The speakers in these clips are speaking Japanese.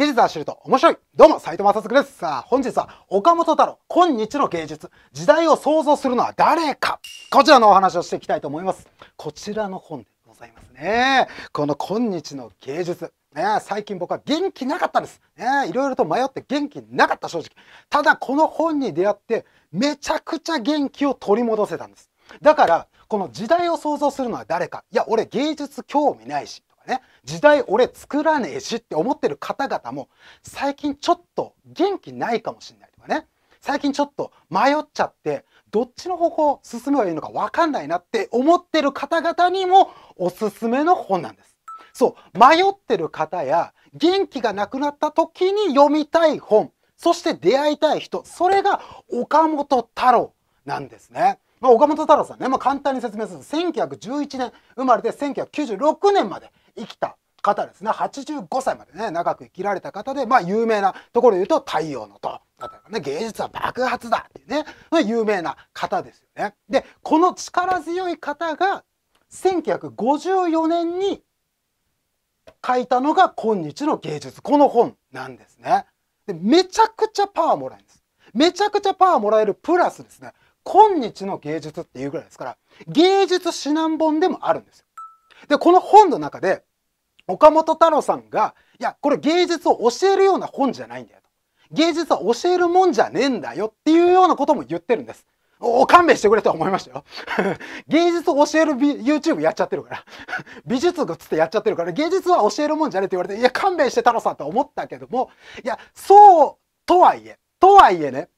技術は知ると面白いどうも、斉藤正嗣です。さあ、本日は岡本太郎、今日の芸術、時代を想像するのは誰かこちらのお話をしていきたいと思います。こちらの本でございますね。この今日の芸術。ね、最近僕は元気なかったんです。ね、いろいろと迷って元気なかった正直。ただこの本に出会ってめちゃくちゃ元気を取り戻せたんです。だからこの時代を想像するのは誰かいや俺芸術興味ないしかね時代俺作らねえしって思ってる方々も最近ちょっと元気ないかもしれないとかね最近ちょっと迷っちゃってどっちの方向進めばいいのか分かんないなって思ってる方々にもおすすめの本なんです。そう迷ってる方や元気がなくなった時に読みたい本そして出会いたい人それが岡本太郎なんですね。まあ、岡本太郎さんね、まあ、簡単に説明すると1911年生まれて1996年まで生きた方ですね85歳までね長く生きられた方でまあ有名なところで言うと「太陽の塔」だったりね芸術は爆発だっていうね有名な方ですよね。でこの力強い方が1954年に書いたのが「今日の芸術」この本なんですね。でめちゃくちゃパワーもらえるんです。めちゃくちゃパワーもらえるプラスですね今日の芸術っていうぐらいですから芸術指南本でもあるんですよ。でこの本の中で岡本太郎さんが、いや、これ芸術を教えるような本じゃないんだよと。芸術は教えるもんじゃねえんだよっていうようなことも言ってるんです。お、勘弁してくれと思いましたよ。芸術を教える YouTube やっちゃってるから。美術がつってやっちゃってるから、芸術は教えるもんじゃねえって言われて、いや、勘弁して太郎さんと思ったけども、いや、そうとはいえ、とはいえね、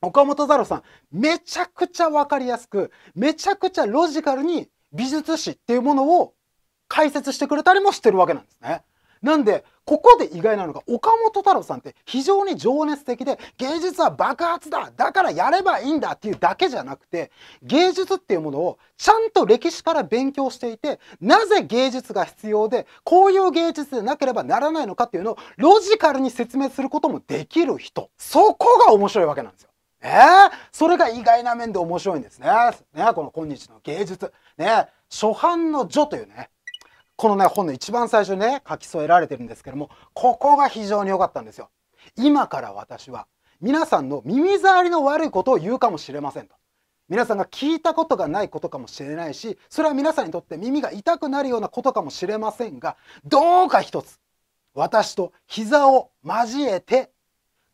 岡本太郎さん、めちゃくちゃわかりやすく、めちゃくちゃロジカルに美術史っていうものを解説してくれたりもしてるわけなんですね。なんでここで意外なのが岡本太郎さんって非常に情熱的で芸術は爆発だだからやればいいんだっていうだけじゃなくて芸術っていうものをちゃんと歴史から勉強していてなぜ芸術が必要でこういう芸術でなければならないのかっていうのをロジカルに説明することもできる人そこが面白いわけなんですよ。えー、それが意外な面で面白いんですね。ねこの今日の芸術。ね初版の序というねこのね本の一番最初にね書き添えられてるんですけどもここが非常に良かったんですよ。今から私は皆さんの耳障りの悪いことを言うかもしれませんと。皆さんが聞いたことがないことかもしれないしそれは皆さんにとって耳が痛くなるようなことかもしれませんがどうか一つ私と膝を交えて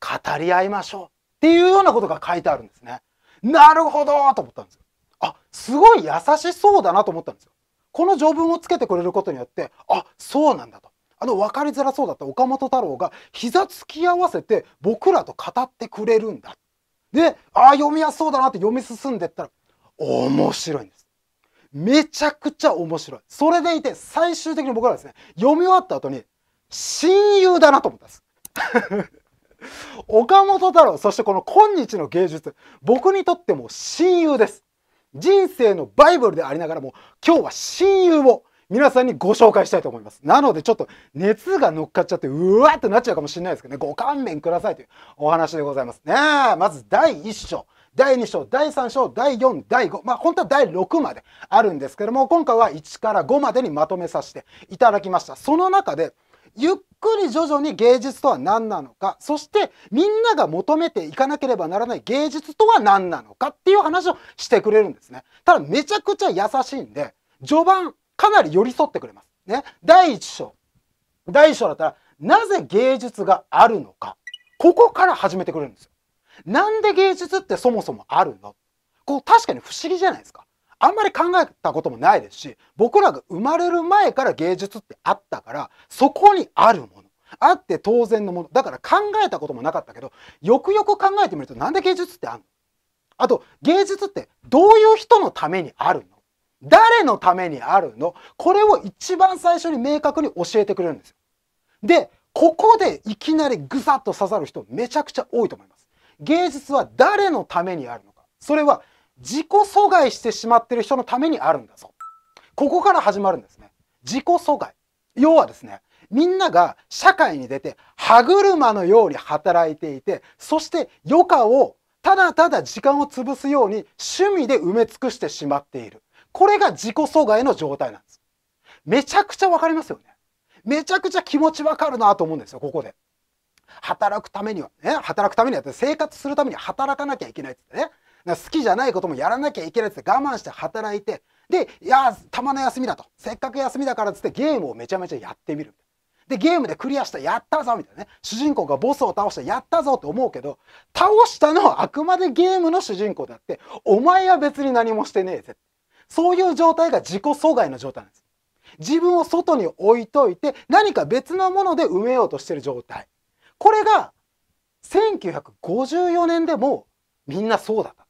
語り合いましょうっていうようなことが書いてあるんですね。なるほどと思ったんですよ。あすごい優しそうだなと思ったんですよ。この条文をつけてくれることによってあそうなんだとあの分かりづらそうだった岡本太郎が膝突き合わせて僕らと語ってくれるんだであ読みやすそうだなって読み進んでったら面白いんです。めちゃくちゃ面白い。それでいて最終的に僕らはですね読み終わった後に親友だなと思ったんです。岡本太郎そしてこの今日の芸術僕にとっても親友です人生のバイブルでありながらも今日は親友を皆さんにご紹介したいと思います。なのでちょっと熱が乗っかっちゃってうわーってなっちゃうかもしれないですけどねご勘弁くださいというお話でございますね。まず第1章。第2章、第3章、第4、第5、まあ本当は第6まであるんですけども、今回は1から5までにまとめさせていただきました。その中で、ゆっくり徐々に芸術とは何なのかそしてみんなが求めていかなければならない芸術とは何なのかっていう話をしてくれるんですねただめちゃくちゃ優しいんで序盤かなり寄り添ってくれますね第1章第1章だったらなぜ芸術があるのかここから始めてくれるんですよなんで芸術ってそもそもあるのこう確かに不思議じゃないですかあんまり考えたこともないですし僕らが生まれる前から芸術ってあったからそこにあるものあって当然のものだから考えたこともなかったけどよくよく考えてみるとなんで芸術ってあるのあと芸術ってどういう人のためにあるの誰のためにあるのこれを一番最初に明確に教えてくれるんですよ。でここでいきなりぐさっと刺さる人めちゃくちゃ多いと思います。芸術は誰のためにあるのかそれは自己阻害してしまっている人のためにあるんだぞここから始まるんですね自己阻害要はですねみんなが社会に出て歯車のように働いていてそして余暇をただただ時間を潰すように趣味で埋め尽くしてしまっているこれが自己阻害の状態なんですめちゃくちゃわかりますよねめちゃくちゃ気持ちわかるなと思うんですよここで働くためにはね働くためには生活するためには働かなきゃいけないってね好きじゃないこともやらなきゃいけないって我慢して働いてでいやたまの休みだとせっかく休みだからっつってゲームをめちゃめちゃやってみるでゲームでクリアしたやったぞみたいなね主人公がボスを倒したやったぞって思うけど倒したのはあくまでゲームの主人公であってお前は別に何もしてねえぜそういう状態が自己阻害の状態なんです自分を外に置いといて何か別のもので埋めようとしてる状態これが1954年でもみんなそうだった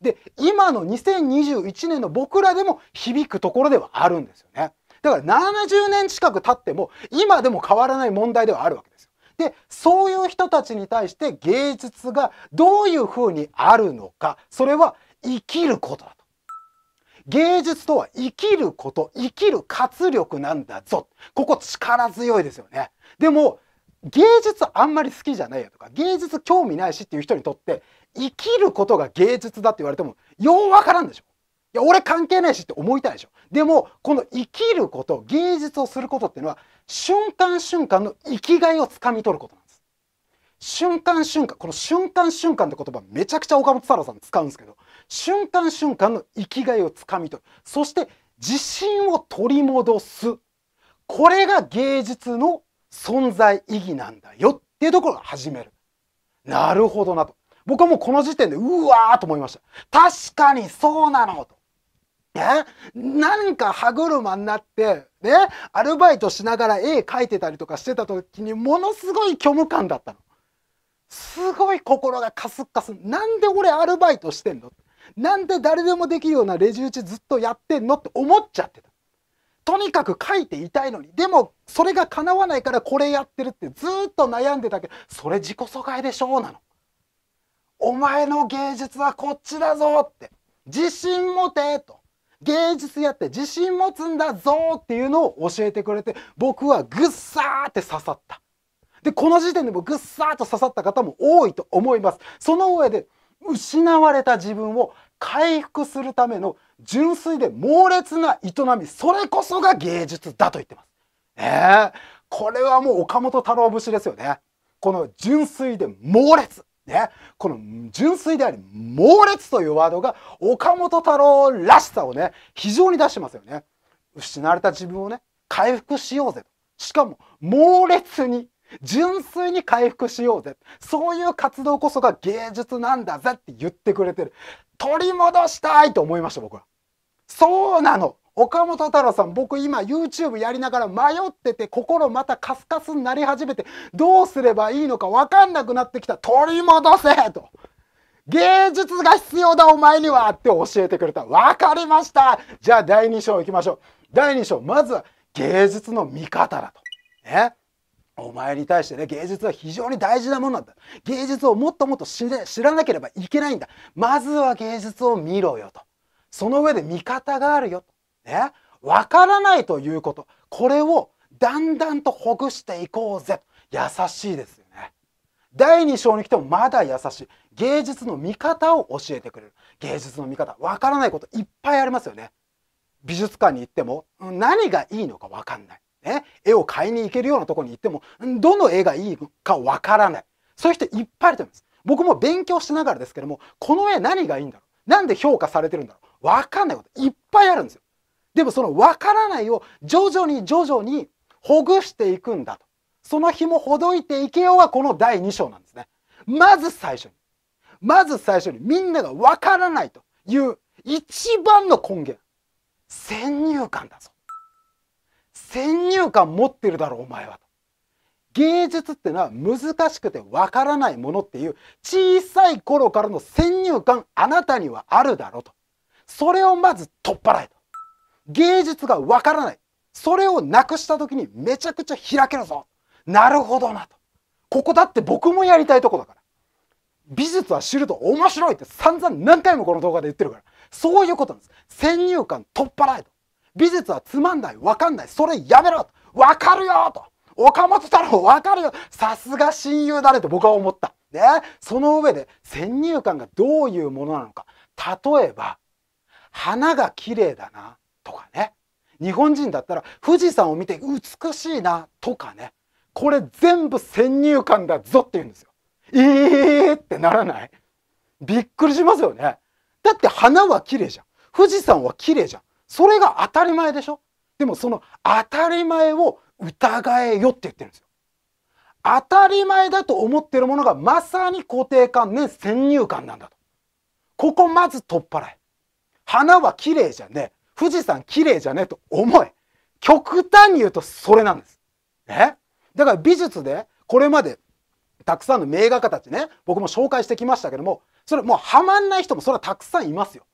で今の2021年の僕らでも響くところではあるんですよねだから70年近く経っても今でも変わらない問題ではあるわけですよでそういう人たちに対して芸術がどういうふうにあるのかそれは生きることだと芸術とは生きること生きる活力なんだぞここ力強いですよねでも芸術あんまり好きじゃないよとか芸術興味ないしっていう人にとって生きることが芸術だって言われてもようわからんでしょいや俺関係ないしって思いたいでしょでもこの生きること芸術をすることっていうのは瞬間瞬間の生きがいをつかみ取ることなんです瞬間瞬間この瞬間瞬間って言葉めちゃくちゃ岡本太郎さん使うんですけど瞬間瞬間の生きがいをつかみ取るそして自信を取り戻すこれが芸術の存在意義なんだよっていうところが始める。なるほどなと。僕はもうこの時点でうわーと思いました。確かにそうなのと。ね、なんか歯車になって、ね、アルバイトしながら絵描いてたりとかしてた時にものすごい虚無感だったの。すごい心がカスッカス。なんで俺アルバイトしてんのなんで誰でもできるようなレジ打ちずっとやってんのって思っちゃってた。とにかく書いていたいのにでもそれが叶わないからこれやってるってずっと悩んでたけどそれ自己疎外でしょうなの。お前の芸術はこっちだぞって自信持てと芸術やって自信持つんだぞっていうのを教えてくれて僕はぐっさーって刺さった。でこの時点でもぐっさーっと刺さった方も多いと思います。その上で失われた自分を回復するための純粋で猛烈な営みそれこそが芸術だと言ってます。えー、これはもう岡本太郎節ですよね。この純粋で猛烈。ね、この純粋であり猛烈というワードが岡本太郎らしさをね非常に出してますよね失われた自分をね回復しようぜしかも猛烈に純粋に回復しようぜそういう活動こそが芸術なんだぜって言ってくれてる取り戻したいと思いました僕はそうなの岡本太郎さん僕今 YouTube やりながら迷ってて心またカスカスになり始めてどうすればいいのか分かんなくなってきた取り戻せと芸術が必要だお前にはって教えてくれた分かりましたじゃあ第2章いきましょう第2章まずは芸術の見方だとねお前に対してね芸術は非常に大事なものなんだ芸術をもっともっと知らなければいけないんだまずは芸術を見ろよとその上で見方があるよとねわからないということこれをだんだんとほぐしていこうぜ優しいですよね第2章に来てもまだ優しい芸術の見方を教えてくれる芸術の見方わからないこといっぱいありますよね美術館に行っても何がいいのかわかんないね、絵を買いに行けるようなとこに行ってもどの絵がいいかわからないそういう人いっぱいいると思います僕も勉強しながらですけどもこの絵何がいいんだろうなんで評価されてるんだろうわかんないこといっぱいあるんですよでもそのわからないを徐々に徐々にほぐしていくんだとその紐ほどいていけようがこの第2章なんですねまず最初にまず最初にみんながわからないという一番の根源先入観だぞ先入観持ってるだろお前はと。芸術ってのは難しくてわからないものっていう小さい頃からの先入観あなたにはあるだろと。それをまず取っ払えと。芸術がわからない。それをなくした時にめちゃくちゃ開けるぞ。なるほどなと。ここだって僕もやりたいとこだから。美術は知ると面白いって散々何回もこの動画で言ってるから。そういうことなんです。先入観取っ払えと。美術はつまんない分かんないそれやめろと分かるよと岡本太郎分かるよさすが親友だねと僕は思った。ね、その上で先入観がどういうものなのか例えば花が綺麗だなとかね日本人だったら富士山を見て美しいなとかねこれ全部先入観だぞって言うんですよ。えーってならないびっくりしますよね。だって花は綺麗じゃん。富士山は綺麗じゃん。それが当たり前でしょでもその当たり前を疑えよって言ってるんですよ。当たり前だと思ってるものがまさに固定観念先入観なんだと。ここまず取っ払え。花は綺麗じゃねえ。富士山綺麗じゃねえと思え。極端に言うとそれなんです。ねだから美術でこれまでたくさんの名画家たちね、僕も紹介してきましたけども、それもうハマんない人もそれはたくさんいますよ。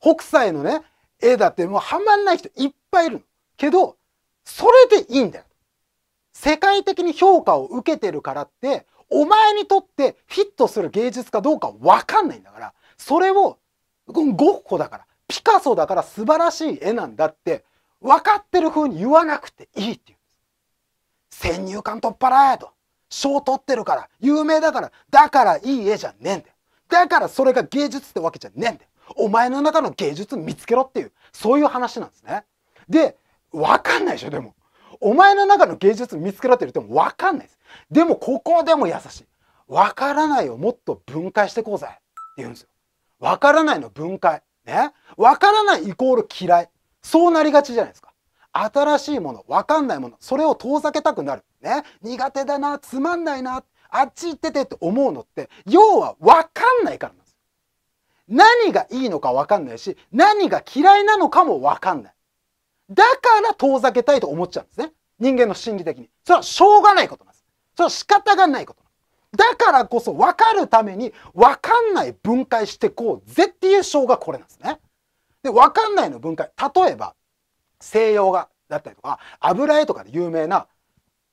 北斎のね、絵だってもうハマんない人いっぱいいるけど、それでいいんだよ。世界的に評価を受けてるからって、お前にとってフィットする芸術かどうかわかんないんだから、それを、ゴッホだから、ピカソだから素晴らしい絵なんだって、分かってる風に言わなくていいって言うんです。先入観取っ払えと。賞取ってるから、有名だから、だからいい絵じゃねえんだよ。だからそれが芸術ってわけじゃねえんだよ。お前の中の芸術見つけろっていう、そういう話なんですね。で、わかんないでしょ、でも。お前の中の芸術見つけろって言ってもわかんないです。でも、ここでも優しい。わからないをもっと分解してこうぜって言うんですよ。わからないの分解。ね。わからないイコール嫌い。そうなりがちじゃないですか。新しいもの、わかんないもの、それを遠ざけたくなる。ね。苦手だな、つまんないな、あっち行っててって思うのって、要はわかんないからな何がいいのか分かんないし何が嫌いなのかも分かんないだから遠ざけたいと思っちゃうんですね人間の心理的にそれはしょうがないことなんですそれは仕方がないことだからこそ分かるために分かんない分解してこうぜっていう章がこれなんですねで分かんないの分解例えば西洋画だったりとか油絵とかで有名な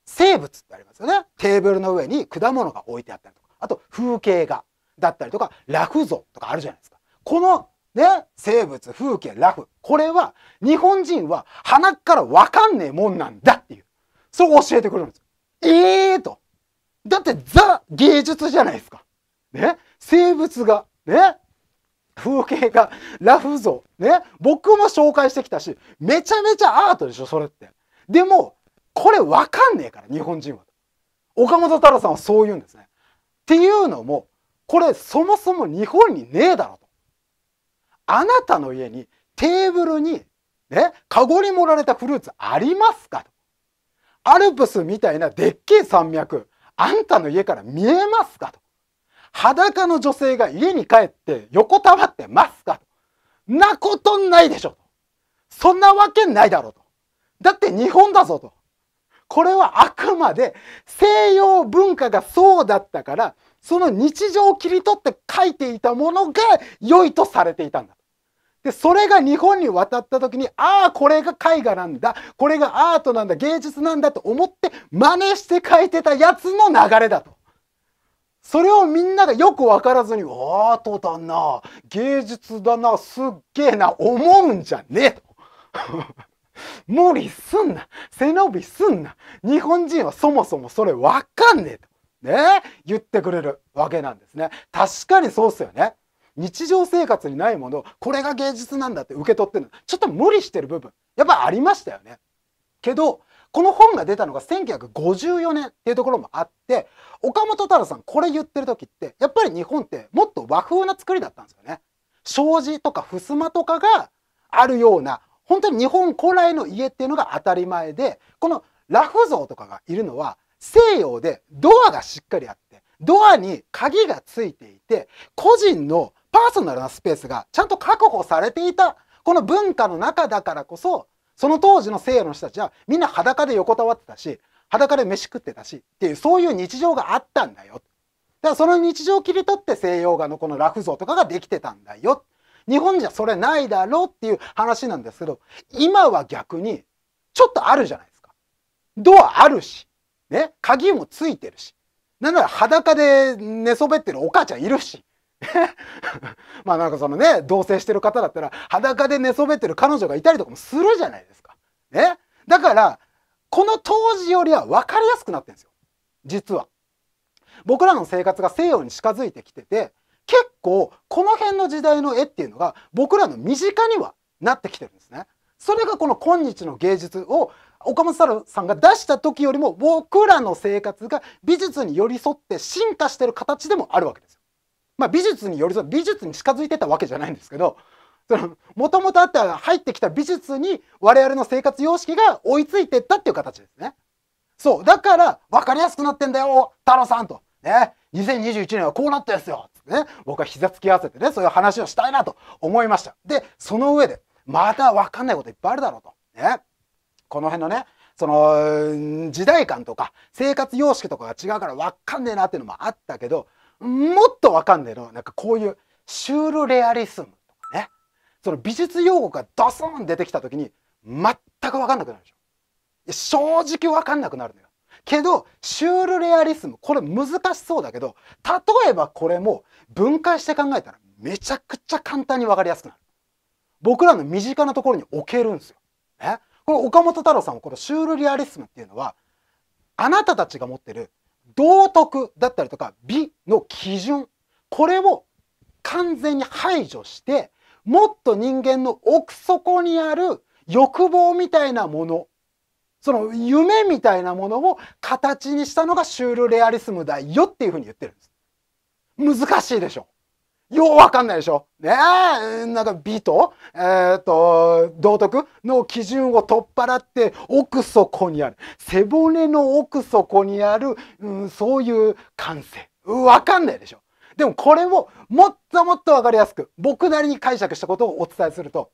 生物ってありますよねテーブルの上に果物が置いてあったりとかあと風景画だったりとかラフ像とかあるじゃないですか。このね、生物、風景、ラフ。これは日本人は鼻からわかんねえもんなんだっていう。そう教えてくれるんですよ。ええー、と。だってザ芸術じゃないですか。ね。生物が、ね。風景が、ラフ像。ね。僕も紹介してきたし、めちゃめちゃアートでしょ、それって。でも、これわかんねえから、日本人は。岡本太郎さんはそう言うんですね。っていうのも、これそもそも日本にねえだろと。あなたの家にテーブルにね、カゴに盛られたフルーツありますかと。アルプスみたいなでっけえ山脈、あんたの家から見えますかと。裸の女性が家に帰って横たわってますかと。なことないでしょそんなわけないだろうと。だって日本だぞと。これはあくまで西洋文化がそうだったからその日常を切り取って書いていたものが良いとされていたんだ。でそれが日本に渡った時にああこれが絵画なんだこれがアートなんだ芸術なんだと思って真似して書いてたやつの流れだと。それをみんながよくわからずに「アートだな芸術だなすっげえな思うんじゃねえ」と。無理すんな背伸びすんな日本人はそもそもそれわかんねえとね、言ってくれるわけなんですね。確かにそうっすよね。日常生活にないものをこれが芸術なんだって受け取ってるのちょっと無理してる部分やっぱありましたよね。けどこの本が出たのが1954年っていうところもあって岡本太郎さんこれ言ってる時ってやっぱり日本ってもっと和風な作りだったんですよね。障子とか襖とかがあるような本当に日本古来の家っていうのが当たり前でこの羅フ像とかがいるのは西洋でドアがしっかりあってドアに鍵がついていて個人のパーソナルなスペースがちゃんと確保されていたこの文化の中だからこそその当時の西洋の人たちはみんな裸で横たわってたし裸で飯食ってたしっていうそういう日常があったんだよだからその日常を切り取って西洋画のこのラフ像とかができてたんだよ日本じゃそれないだろうっていう話なんですけど今は逆にちょっとあるじゃないですかドアあるしね、鍵もついてるし。なんなら裸で寝そべってるお母ちゃんいるし。まあなんかそのね、同棲してる方だったら裸で寝そべってる彼女がいたりとかもするじゃないですか。ね。だから、この当時よりは分かりやすくなってるんですよ。実は。僕らの生活が西洋に近づいてきてて、結構この辺の時代の絵っていうのが僕らの身近にはなってきてるんですね。それがこの今日の芸術を岡本太郎さんが出した時よりも僕らの生活が美術に寄り添って進化してる形でもあるわけですよ。まあ、美術に寄り添う美術に近づいてたわけじゃないんですけどもともとあった入ってきた美術に我々の生活様式が追いついてったっていう形ですね。そうだから分かりやすくなってんだよ太郎さんと。ね2021年はこうなったですよね僕は膝つき合わせてねそういう話をしたいなと思いました。でその上でまた分かんないこといっぱいあるだろうと。ねこの辺のねその時代感とか生活様式とかが違うから分かんねえなっていうのもあったけどもっと分かんねえのなんかこういうシュールレアリスムとかねその美術用語がドスン出てきた時に全く分かんなくなるでしょ。正直分かんなくなるのよ。けどシュールレアリスムこれ難しそうだけど例えばこれも分解して考えたらめちゃくちゃ簡単に分かりやすくなる。僕らの身近なところに置けるんですよ。ね、これ岡本太郎さんはこのシュールリアリスムっていうのはあなたたちが持ってる道徳だったりとか美の基準これを完全に排除してもっと人間の奥底にある欲望みたいなものその夢みたいなものを形にしたのがシュールレアリスムだよっていうふうに言ってるんです。難しいでしょようわかんないでしょ。ねえ、なんか美と、えー、っと、道徳の基準を取っ払って、奥底にある。背骨の奥底にある、うん、そういう感性。わかんないでしょ。でもこれをもっともっとわかりやすく、僕なりに解釈したことをお伝えすると、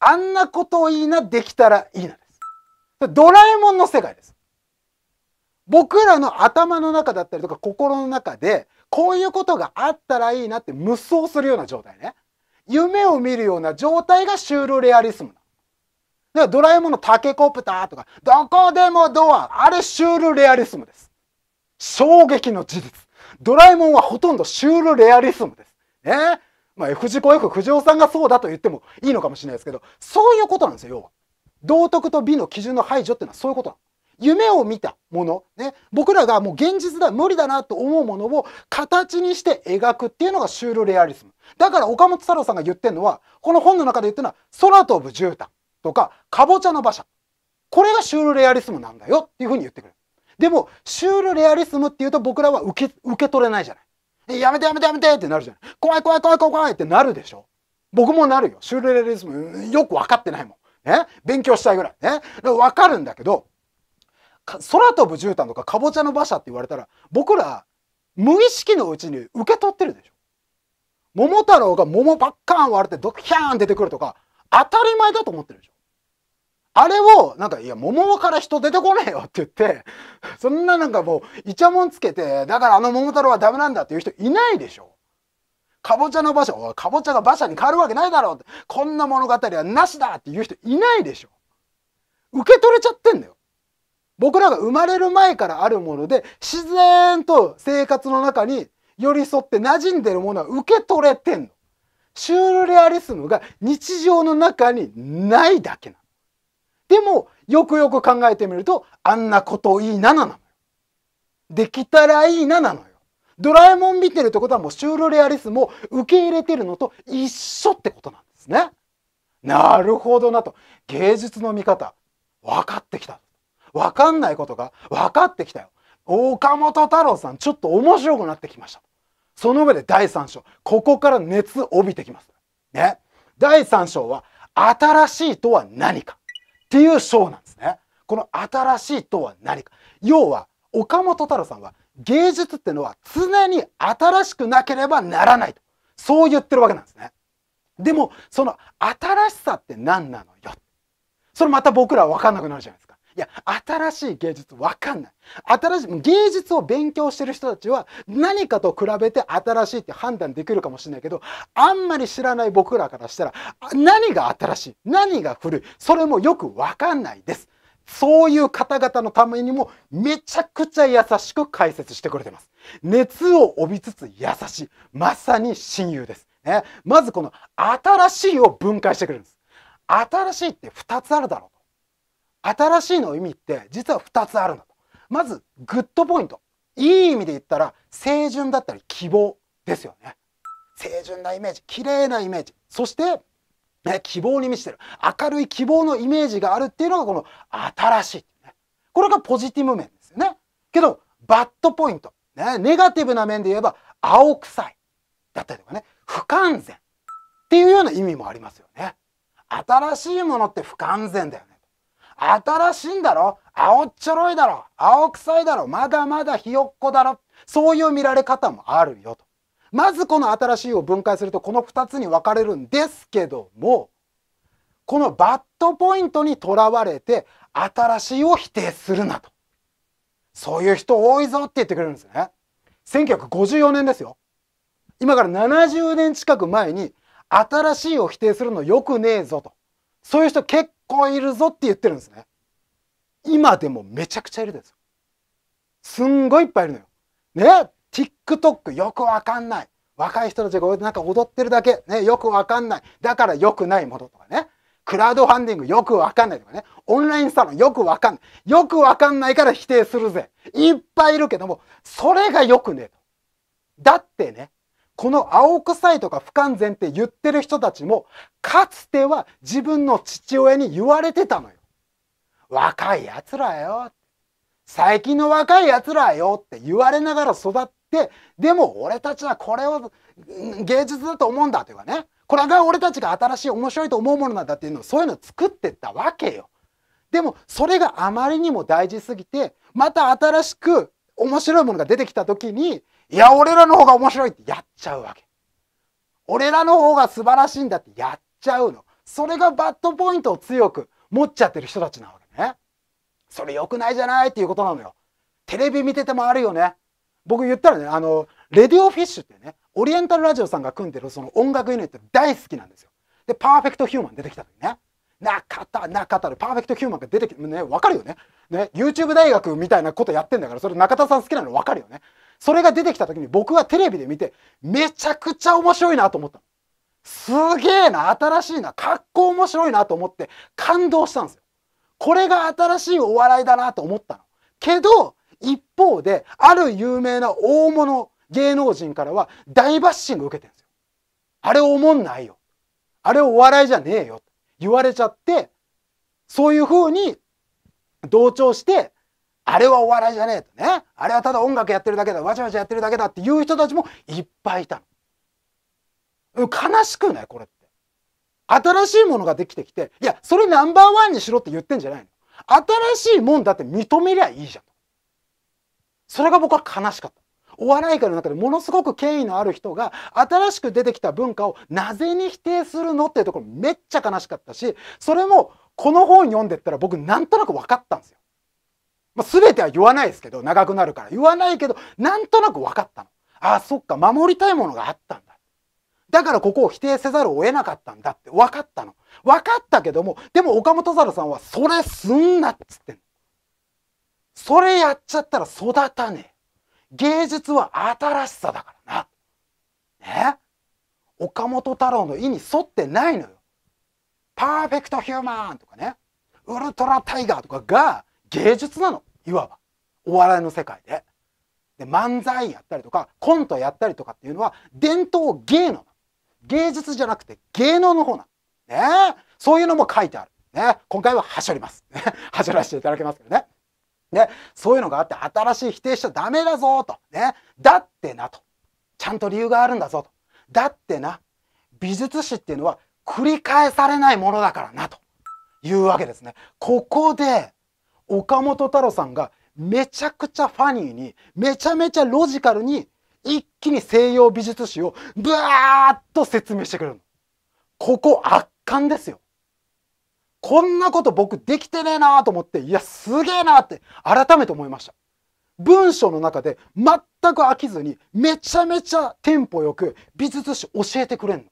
あんなこといいな、できたらいいなです。ドラえもんの世界です。僕らの頭の中だったりとか心の中でこういうことがあったらいいなって無双するような状態ね。夢を見るような状態がシュールレアリスムだ。だからドラえもんのタケコプターとか、どこでもドア、あれシュールレアリスムです。衝撃の事実。ドラえもんはほとんどシュールレアリスムです。ね。まあ、字子 F 不二さんがそうだと言ってもいいのかもしれないですけど、そういうことなんですよ、要は。道徳と美の基準の排除っていうのはそういうことなの。夢を見たもの、ね、僕らがもう現実だ無理だなと思うものを形にして描くっていうのがシュールレアリスムだから岡本太郎さんが言ってるのはこの本の中で言ってるのは「空飛ぶ絨毯とか「かぼちゃの馬車」これがシュールレアリスムなんだよっていうふうに言ってくるでもシュールレアリスムっていうと僕らは受け受け取れないじゃないやめてやめてやめてってなるじゃない怖い怖い怖い怖い怖いってなるでしょ僕もなるよシュールレアリスムよく分かってないもんね勉強したいぐらいね分かるんだけど空飛ぶ絨毯とかかぼちゃの馬車って言われたら僕ら無意識のうちに受け取ってるでしょ。桃太郎が桃ばっかん割れてドキャーン出てくるとか当たり前だと思ってるでしょ。あれをなんかいや桃から人出てこねえよって言って そんななんかもうイチャモンつけてだからあの桃太郎はダメなんだっていう人いないでしょ。かぼちゃの馬車おいかぼちゃが馬車に変わるわけないだろうってこんな物語はなしだっていう人いないでしょ。受け取れちゃってんだよ。僕らが生まれる前からあるもので自然と生活の中に寄り添って馴染んでるものは受け取れてんの。シュールレアリスムが日常の中にないだけなでもよくよく考えてみるとあんなこといいななのできたらいいななのよ。ドラえもん見てるってことはもうシュールレアリスムを受け入れてるのと一緒ってことなんですね。なるほどなと芸術の見方分かってきた。分かんないことが分かってきたよ。岡本太郎さん、ちょっと面白くなってきました。その上で第3章。ここから熱帯びてきます。ね。第3章は、新しいとは何かっていう章なんですね。この新しいとは何か。要は、岡本太郎さんは、芸術ってのは常に新しくなければならないと。そう言ってるわけなんですね。でも、その新しさって何なのよ。それまた僕らは分かんなくなるじゃないですか。いや新しい芸術わかんない新しい芸術を勉強してる人たちは何かと比べて新しいって判断できるかもしれないけどあんまり知らない僕らからしたら何が新しい何が古いそれもよくわかんないですそういう方々のためにもめちゃくちゃ優しく解説してくれてます。熱を帯びつつ優しい。まさに親友です。ね、まずこの新しいを分解してくれるんです。新しいって2つあるだろう。新しいの意味って実は2つあるんだとまずグッドポイントいい意味で言ったら清純だったり希望ですよね清純なイメージ綺麗なイメージそしてね、希望に満ちてる明るい希望のイメージがあるっていうのがこの新しい、ね、これがポジティブ面ですよねけどバッドポイント、ね、ネガティブな面で言えば青臭いだったりとかね不完全っていうような意味もありますよね新しいものって不完全だよね新しいんだろ青っちょろいだろ青臭いだろまだまだひよっこだろそういう見られ方もあるよと。まずこの新しいを分解するとこの2つに分かれるんですけどもこのバッドポイントにとらわれて新しいを否定するなと。そういう人多いぞって言ってくれるんですね。1954年ですよ。今から70年近く前に新しいを否定するのよくねえぞと。そういう人結こいるぞって言ってるんですね。今でもめちゃくちゃいるんです。よ。すんごいいっぱいいるのよ。ね TikTok よくわかんない。若い人たちがなんか踊ってるだけ。ね、よくわかんない。だからよくないものとかね。クラウドファンディングよくわかんないとかね。オンラインサロンよくわかんない。よくわかんないから否定するぜ。いっぱいいるけども、それがよくねえと。だってね、この青臭いとか不完全って言ってる人たちも、かつては自分の父親に言われてたのよ。若い奴らよ。最近の若い奴らよって言われながら育って、でも俺たちはこれを芸術だと思うんだというかね。これが俺たちが新しい面白いと思うものなんだっていうのをそういうのを作ってったわけよ。でもそれがあまりにも大事すぎてまた新しく面白いものが出てきた時にいや、俺らの方が面白いってやっちゃうわけ。俺らの方が素晴らしいんだってやっちゃうの。それがバッドポイントを強く持っちゃってる人たちなわけね。それ良くないじゃないっていうことなのよ。テレビ見ててもあるよね。僕言ったらね、あの、レディオフィッシュってね、オリエンタルラジオさんが組んでるその音楽ユニット大好きなんですよ。で、パーフェクトヒューマン出てきた時ね。中田、中田でパーフェクトヒューマンが出てきて、ね、わかるよね。ね、YouTube 大学みたいなことやってんだから、それ中田さん好きなのわかるよね。それが出てきた時に僕はテレビで見てめちゃくちゃ面白いなと思ったすげえな新しいな格好面白いなと思って感動したんですよ。これが新しいお笑いだなと思ったの。けど一方である有名な大物芸能人からは大バッシング受けてるんですよ。あれおもんないよ。あれお笑いじゃねえよ。言われちゃってそういうふうに同調してあれはお笑いじゃねえとねあれはただ音楽やってるだけだわちゃわちゃやってるだけだっていう人たちもいっぱいいたの悲しくないこれって新しいものができてきていやそれナンバーワンにしろって言ってんじゃないの新しいもんだって認めりゃいいじゃんそれが僕は悲しかったお笑い界の中でものすごく権威のある人が新しく出てきた文化をなぜに否定するのっていうところめっちゃ悲しかったしそれもこの本読んでったら僕なんとなく分かったんですよ。まあ、全ては言わないですけど、長くなるから。言わないけど、なんとなく分かったの。ああ、そっか、守りたいものがあったんだ。だからここを否定せざるを得なかったんだって分かったの。分かったけども、でも岡本太郎さんは、それすんなっつってんの。それやっちゃったら育たねえ。芸術は新しさだからな。ね岡本太郎の意に沿ってないのよ。パーフェクトヒューマンとかね、ウルトラタイガーとかが芸術なのいわばお笑いの世界でで漫才やったりとかコントやったりとかっていうのは伝統芸能芸術じゃなくて芸能の方なの、ね、そういうのも書いてある、ね、今回ははしょります はしょらせていただきますけどねねそういうのがあって新しい否定しちゃダメだぞと、ね、だってなとちゃんと理由があるんだぞとだってな美術史っていうのは繰り返されないものだからなというわけですね。ここで岡本太郎さんがめちゃくちゃファニーにめちゃめちゃロジカルに一気に西洋美術史をブワーッと説明してくれるの。ここ圧巻ですよ。こんなこと僕できてねえなーと思って、いや、すげえなーって改めて思いました。文章の中で全く飽きずにめちゃめちゃテンポよく美術史教えてくれんの。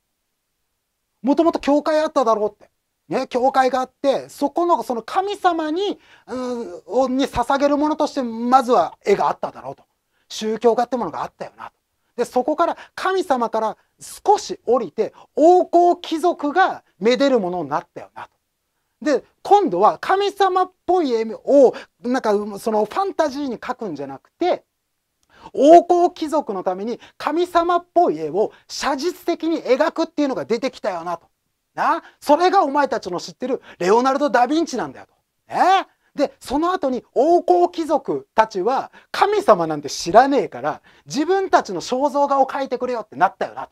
もともと教会あっただろうって。ね、教会があってそこのその神様に,、うん、に捧げるものとしてまずは絵があっただろうと宗教画ってものがあったよなとでそこから神様から少し降りて王侯貴族がめでるものになったよなと。で今度は神様っぽい絵をなんかそのファンタジーに描くんじゃなくて王侯貴族のために神様っぽい絵を写実的に描くっていうのが出てきたよなと。なそれがお前たちの知ってるレオナルド・ダ・ヴィンチなんだよと。ね、でその後に王侯貴族たちは神様なんて知らねえから自分たちの肖像画を描いてくれよってなったよなと。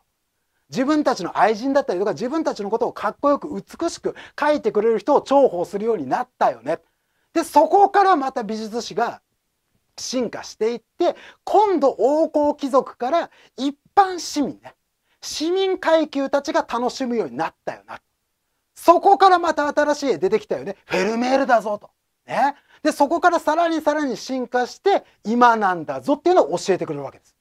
自分たちの愛人だったりとか自分たちのことをかっこよく美しく描いてくれる人を重宝するようになったよね。でそこからまた美術史が進化していって今度王侯貴族から一般市民ね市民階級たちが楽しむようになったよなそこからまた新しい絵出てきたよねフェルメールだぞと。ね、でそこからさらにさらに進化して今なんだぞっていうのを教えてくれるわけです。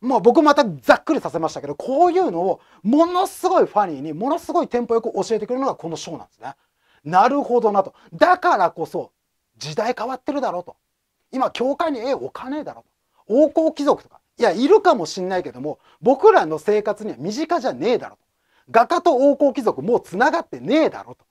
もう僕またざっくりさせましたけどこういうのをものすごいファニーにものすごいテンポよく教えてくれるのがこの章なんですね。なるほどなと。だからこそ時代変わってるだろうと。今教会に絵置かねえだろうと。王侯貴族とかいや、いるかもしんないけども、僕らの生活には身近じゃねえだろ画家と王侯貴族もう繋がってねえだろと。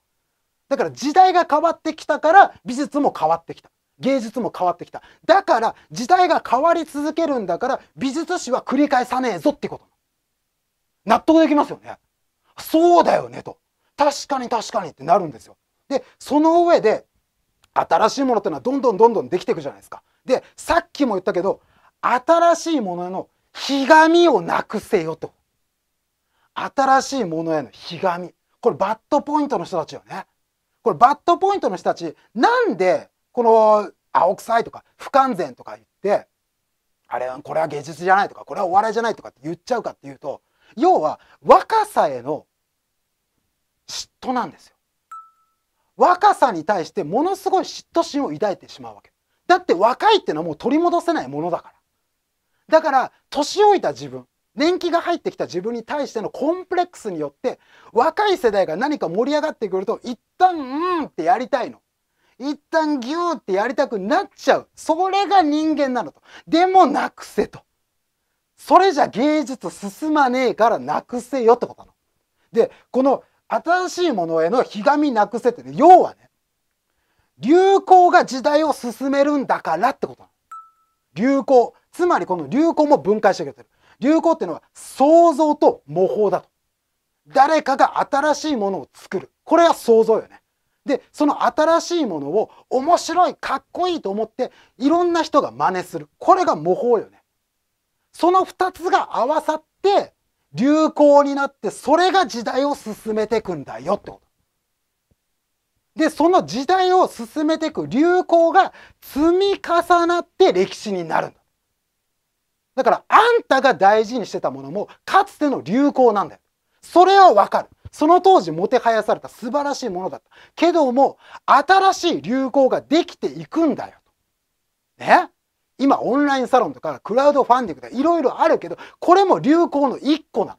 だから時代が変わってきたから美術も変わってきた。芸術も変わってきた。だから時代が変わり続けるんだから美術史は繰り返さねえぞってこと。納得できますよね。そうだよねと。確かに確かにってなるんですよ。で、その上で新しいものってのはどんどんどんどんできていくじゃないですか。で、さっきも言ったけど、新しいものへのひがみをなくせよと。新しいものへのひがみ。これバッドポイントの人たちよね。これバッドポイントの人たち、なんでこの青臭いとか不完全とか言って、あれはこれは芸術じゃないとか、これはお笑いじゃないとかって言っちゃうかっていうと、要は若さへの嫉妬なんですよ。若さに対してものすごい嫉妬心を抱いてしまうわけ。だって若いってのはもう取り戻せないものだから。だから年老いた自分年季が入ってきた自分に対してのコンプレックスによって若い世代が何か盛り上がってくると一旦うんってやりたいの。一旦ギューってやりたくなっちゃう。それが人間なのと。でもなくせと。それじゃ芸術進まねえからなくせよってことなの。で、この新しいものへのひがみなくせってね、要はね、流行が時代を進めるんだからってことなの。流行。つまりこの流行も分解してくれてる。流行っていうのは想像と模倣だと。誰かが新しいものを作る。これは想像よね。で、その新しいものを面白い、かっこいいと思って、いろんな人が真似する。これが模倣よね。その2つが合わさって、流行になって、それが時代を進めていくんだよってこと。で、その時代を進めていく流行が積み重なって歴史になるんだ。だからあんたが大事にしてたものもかつての流行なんだよ。それはわかる。その当時もてはやされた素晴らしいものだった。けども新しい流行ができていくんだよ。ね今オンラインサロンとかクラウドファンディングとかいろいろあるけどこれも流行の一個なの。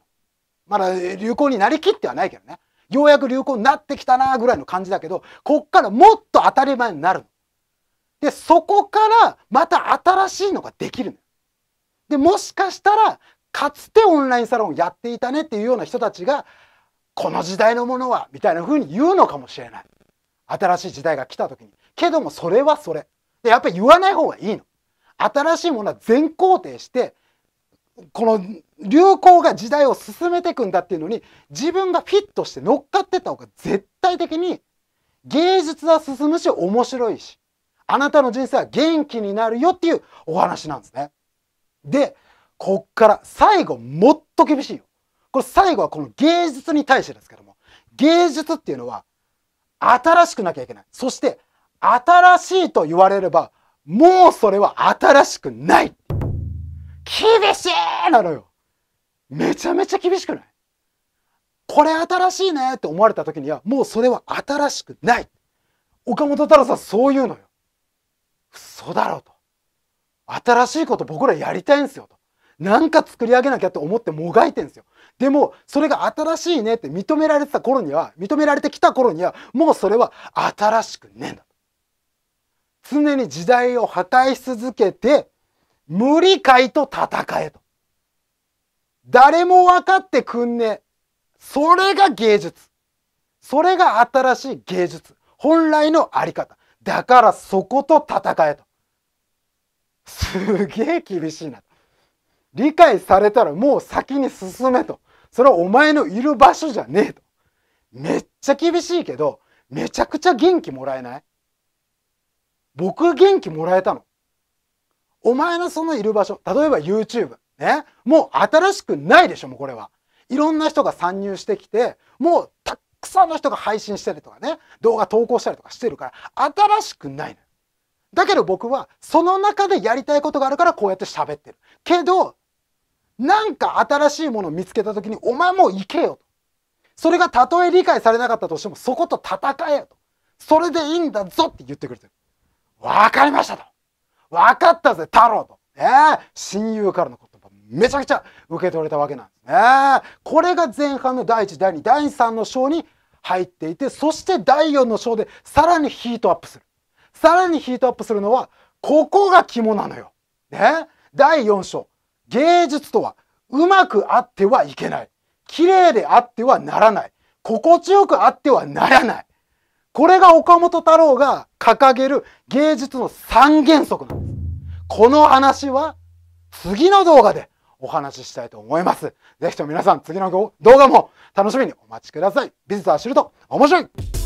まだ流行になりきってはないけどね。ようやく流行になってきたなぐらいの感じだけどこっからもっと当たり前になるでそこからまた新しいのができるでもしかしたらかつてオンラインサロンやっていたねっていうような人たちがこの時代のものはみたいな風に言うのかもしれない新しい時代が来た時にけどもそれはそれでやっぱり言わない方がいいの新しいものは全肯定してこの流行が時代を進めていくんだっていうのに自分がフィットして乗っかってった方が絶対的に芸術は進むし面白いしあなたの人生は元気になるよっていうお話なんですね。で、こっから最後もっと厳しいよ。これ最後はこの芸術に対してですけども、芸術っていうのは新しくなきゃいけない。そして新しいと言われれば、もうそれは新しくない。厳しいなのよ。めちゃめちゃ厳しくないこれ新しいねって思われた時には、もうそれは新しくない。岡本太郎さんそういうのよ。嘘だろと。新しいこと僕らやりたいんですよと。なんか作り上げなきゃって思ってもがいてんですよ。でも、それが新しいねって認められてた頃には、認められてきた頃には、もうそれは新しくねえんだ。常に時代を破壊し続けて、無理解と戦えと。誰も分かってくんねえ。それが芸術。それが新しい芸術。本来のあり方。だからそこと戦えと。すげえ厳しいな。理解されたらもう先に進めと。それはお前のいる場所じゃねえと。めっちゃ厳しいけど、めちゃくちゃ元気もらえない僕元気もらえたの。お前のそのいる場所、例えば YouTube。ね。もう新しくないでしょ、もうこれは。いろんな人が参入してきて、もうたくさんの人が配信したりとかね、動画投稿したりとかしてるから、新しくないのよ。だけど僕はその中でやりたいことがあるからこうやって喋ってる。けど、なんか新しいものを見つけた時にお前もう行けよと。それがたとえ理解されなかったとしてもそこと戦えよと。それでいいんだぞって言ってくれてる。わかりましたと。わかったぜ、太郎と。ええ親友からの言葉、めちゃくちゃ受け取れたわけなんですね。これが前半の第1、第2、第3の章に入っていて、そして第4の章でさらにヒートアップする。さらにヒートアップするのはここが肝なのよ。ね第4章芸術とはうまくあってはいけない綺麗であってはならない心地よくあってはならないこれが岡本太郎が掲げる芸術の三原則なんです。この話は次の動画でお話ししたいと思います。ぜひとも皆さん次の動画も楽しみにお待ちください。ビジター知ると面白い